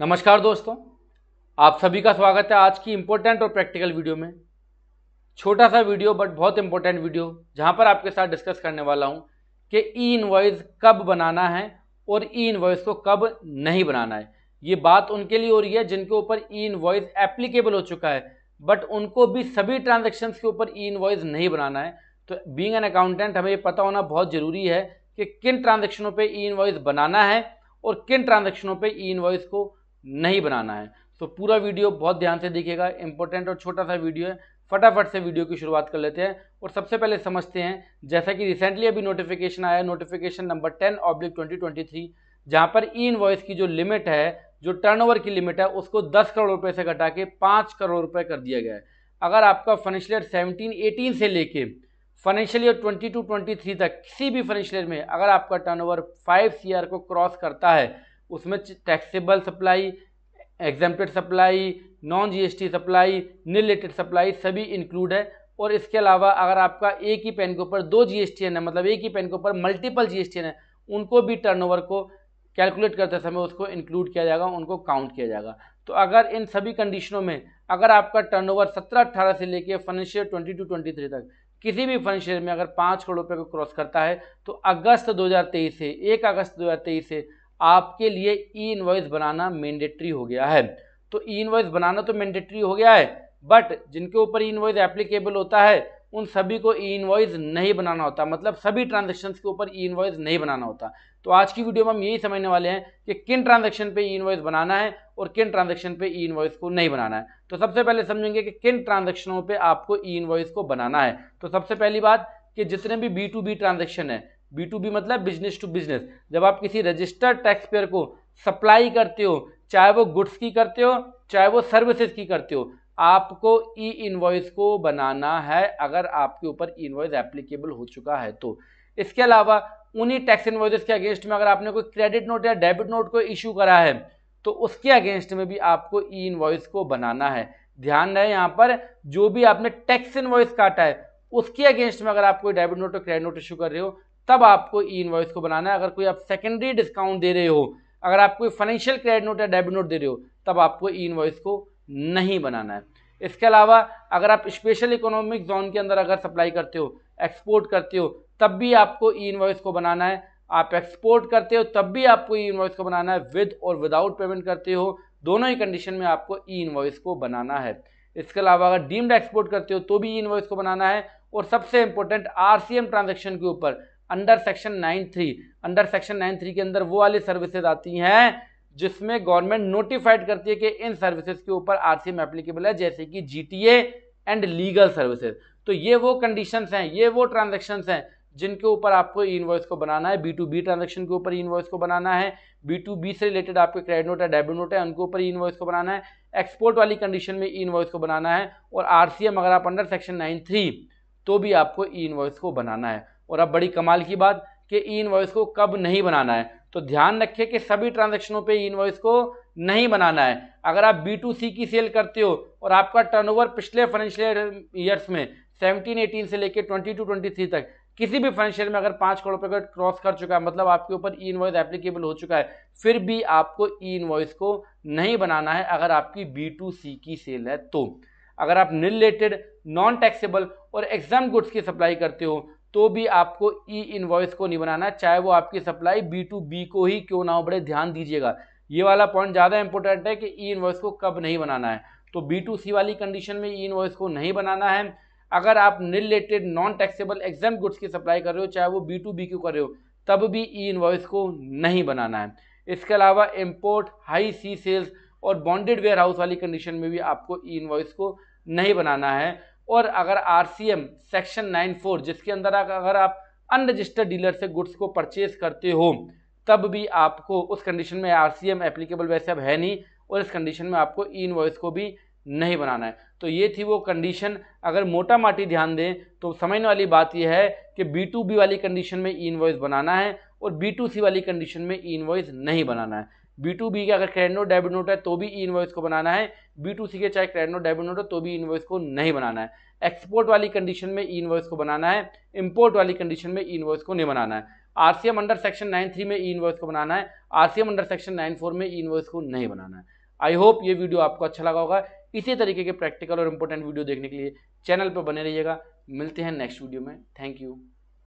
नमस्कार दोस्तों आप सभी का स्वागत है आज की इम्पोर्टेंट और प्रैक्टिकल वीडियो में छोटा सा वीडियो बट बहुत इंपॉर्टेंट वीडियो जहां पर आपके साथ डिस्कस करने वाला हूं कि ई इन्वॉइस कब बनाना है और ई इन्वॉइस को कब नहीं बनाना है ये बात उनके लिए हो रही है जिनके ऊपर ई इन्वॉइस एप्लीकेबल हो चुका है बट उनको भी सभी ट्रांजेक्शन के ऊपर ई इन्वॉइस नहीं बनाना है तो बींग एन अकाउंटेंट हमें ये पता होना बहुत ज़रूरी है कि किन ट्रांजेक्शनों पर ई इन्वॉइस बनाना है और किन ट्रांजेक्शनों पर ई इन्वॉइस को नहीं बनाना है तो पूरा वीडियो बहुत ध्यान से देखिएगा इंपॉर्टेंट और छोटा सा वीडियो है फटाफट से वीडियो की शुरुआत कर लेते हैं और सबसे पहले समझते हैं जैसा कि रिसेंटली अभी नोटिफिकेशन आया notification number ten oblique twenty twenty three जहाँ पर ई इन्वॉइस की जो लिमिट है जो टर्नओवर की लिमिट है उसको दस करोड़ रुपये से घटा के पाँच करोड़ रुपये कर दिया गया है अगर आपका फाइनेंशियल ईयर सेवनटीन एटीन से लेके financial year twenty two twenty three तक किसी भी फाइनेंशियल ईयर में अगर आपका टर्नओवर फाइव सीआर को क्रॉस करता है उसमें taxable supply exempted supply non GST supply nil rated supply सभी इंक्लूड है और इसके अलावा अगर आपका एक ही पेन के ऊपर दो जीएसटी है मतलब एक ही पेन के ऊपर मल्टीपल जीएसटी है उनको भी टर्नओवर को कैलकुलेट करते समय उसको इंक्लूड किया जाएगा उनको काउंट किया जाएगा तो अगर इन सभी कंडीशनों में अगर आपका टर्नओवर 17-18 से लेकर फाइनेंशियल 22-23 तक किसी भी फाइनेंशियल में अगर पाँच करोड़ रुपये को क्रॉस करता है तो अगस्त 2023 से एक अगस्त 2023 से आपके लिए ई इन्वॉइस बनाना मैंडेटरी हो गया है तो ई इन्वॉइस बनाना तो मैंडेटरी हो गया है बट जिनके ऊपर ई इन्वॉइस एप्लीकेबल होता है उन सभी को ई इन्वॉइस नहीं बनाना होता मतलब सभी ट्रांजेक्शन के ऊपर ई इन्वॉइस नहीं बनाना होता तो आज की वीडियो में हम यही समझने वाले हैं कि किन ट्रांजेक्शन पे ई इन्वॉइस बनाना है और किन ट्रांजेक्शन पे ई इन्वॉइस को नहीं बनाना है तो सबसे पहले समझेंगे कि किन ट्रांजेक्शनों पे आपको ई इन्वॉइस को बनाना है तो सबसे पहली बात कि जितने भी बी टू बी ट्रांजेक्शन है बी टू बी मतलब बिजनेस टू बिजनेस जब आप किसी रजिस्टर्ड टैक्स पेयर को सप्लाई करते हो चाहे वो गुड्स की करते हो चाहे वो सर्विसेज की करते हो आपको ई इन्वॉइस को बनाना है अगर आपके ऊपर ई इन्वॉइस एप्लीकेबल हो चुका है तो इसके अलावा उन्हीं टैक्स इन्वॉइस के अगेंस्ट में अगर आपने कोई क्रेडिट नोट या डेबिट नोट को इशू करा है तो उसके अगेंस्ट में भी आपको ई इन्वॉइस को बनाना है ध्यान रहे यहाँ पर जो भी आपने टैक्स इन्वॉइस काटा है उसके अगेंस्ट में अगर आप कोई डेबिट नोट और क्रेडिट नोट इशू कर रहे हो तब आपको ई इन्वॉइस को बनाना है अगर कोई आप सेकेंडरी डिस्काउंट दे रहे हो अगर आप कोई फाइनेंशियल क्रेडिट नोट या डेबिट नोट दे रहे हो तब आपको ई इन्वॉइस को नहीं बनाना है इसके अलावा अगर आप स्पेशल इकोनॉमिक जोन के अंदर अगर सप्लाई करते हो एक्सपोर्ट करते हो तब भी आपको ई इन्वॉइस को बनाना है आप एक्सपोर्ट करते हो तब भी आपको ई इन्वॉइस को बनाना है विद और विदाउट पेमेंट करते हो दोनों ही कंडीशन में आपको ई इन्वॉइस को बनाना है इसके अलावा अगर डीम्ड एक्सपोर्ट करते हो तो भी ई इन्वॉइस को बनाना है और सबसे इंपॉर्टेंट आरसीएम ट्रांजैक्शन के ऊपर under section nine three under section nine three के अंदर वो वाली सर्विसेज आती हैं जिसमें गवर्नमेंट नोटिफाइड करती है कि इन सर्विसेज के ऊपर आरसीएम एप्लीकेबल है जैसे कि जीटीए एंड लीगल सर्विसेज तो ये वो कंडीशंस हैं ये वो ट्रांजेक्शन्स हैं जिनके ऊपर आपको ई इन्वॉइस को बनाना है बी टू बी ट्रांजेक्शन के ऊपर ई इन्वॉइस को बनाना है बी टू बी से रिलेटेड आपके क्रेडिट नोट है डेबिट नोट है उनके ऊपर ई इन्वॉइस को बनाना है एक्सपोर्ट वाली कंडीशन में ई इन्वॉइस को बनाना है और आरसीएम अगर आप अंडर सेक्शन नाइन थ्री तो भी आपको ई इन्वॉइस को बनाना है और अब बड़ी कमाल की बात कि ई इन्वॉइस को कब नहीं बनाना है तो ध्यान रखें कि सभी ट्रांजेक्शनों पे ई इन्वॉइस को नहीं बनाना है अगर आप बी टू सी की सेल करते हो और आपका टर्नओवर पिछले फाइनेंशियल ईयर्स में सेवनटीन एटीन से लेकर ट्वेंटी टू ट्वेंटी थ्री तक किसी भी फाइनेंशियल में अगर पाँच करोड़ रुपये का क्रॉस कर चुका है मतलब आपके ऊपर ई इन्वॉइस एप्लीकेबल हो चुका है फिर भी आपको ई इन्वॉइस को नहीं बनाना है अगर आपकी बी टू सी की सेल है तो अगर आप निलेटेड नॉन टैक्सेबल और एग्जाम गुड्स की सप्लाई करते हो तो भी आपको ई इनवॉइस को नहीं बनाना चाहे वो आपकी सप्लाई बी टू बी को ही क्यों ना हो बड़े ध्यान दीजिएगा ये वाला पॉइंट ज़्यादा इंपॉर्टेंट है कि ई इनवॉइस को कब नहीं बनाना है तो बी टू सी वाली कंडीशन में ई इनवॉइस को नहीं बनाना है अगर आप related non taxable exempt goods की सप्लाई कर रहे हो चाहे वो बी टू बी क्यों कर रहे हो तब भी ई इन्वॉइस को नहीं बनाना है इसके अलावा इम्पोर्ट हाई सी सेल्स और बॉन्डेड वेयर हाउस वाली कंडीशन में भी आपको ई इन्वॉइस को नहीं बनाना है और अगर आर सेक्शन नाइन फोर जिसके अंदर अगर आप अनरजिस्टर्ड डीलर से गुड्स को परचेज करते हो तब भी आपको उस कंडीशन में आर एप्लीकेबल वैसे अब है नहीं और इस कंडीशन में आपको ई इनवॉइस को भी नहीं बनाना है तो ये थी वो कंडीशन अगर मोटा माटी ध्यान दें तो समझने वाली बात यह है कि बी टू बी वाली कंडीशन में ई इनवॉइस बनाना है और बी टू सी वाली कंडीशन में ई इनवॉइस नहीं बनाना है बी टू बी के अगर क्रेडिट नोट डेबिट नोट है तो भी ई e इन्वॉइस को बनाना है बी टू सी के चाहे क्रेडिट नोट डेबिट नोट है तो भी इन्वॉइस e को नहीं बनाना है एक्सपोर्ट वाली कंडीशन में ई e इन्वॉइस को बनाना है इम्पोर्ट वाली कंडीशन में ई इन्वॉइस को नहीं बनाना है RCM under section nine three में ई इन्वॉइस को बनाना है RCM under section nine four में ई इन्वॉइस को नहीं बनाना है आई होप ये वीडियो आपको अच्छा लगा होगा इसी तरीके के प्रैक्टिकल और इंपॉर्टेंट वीडियो देखने के लिए चैनल पर बने रहिएगा मिलते हैं नेक्स्ट वीडियो में थैंक यू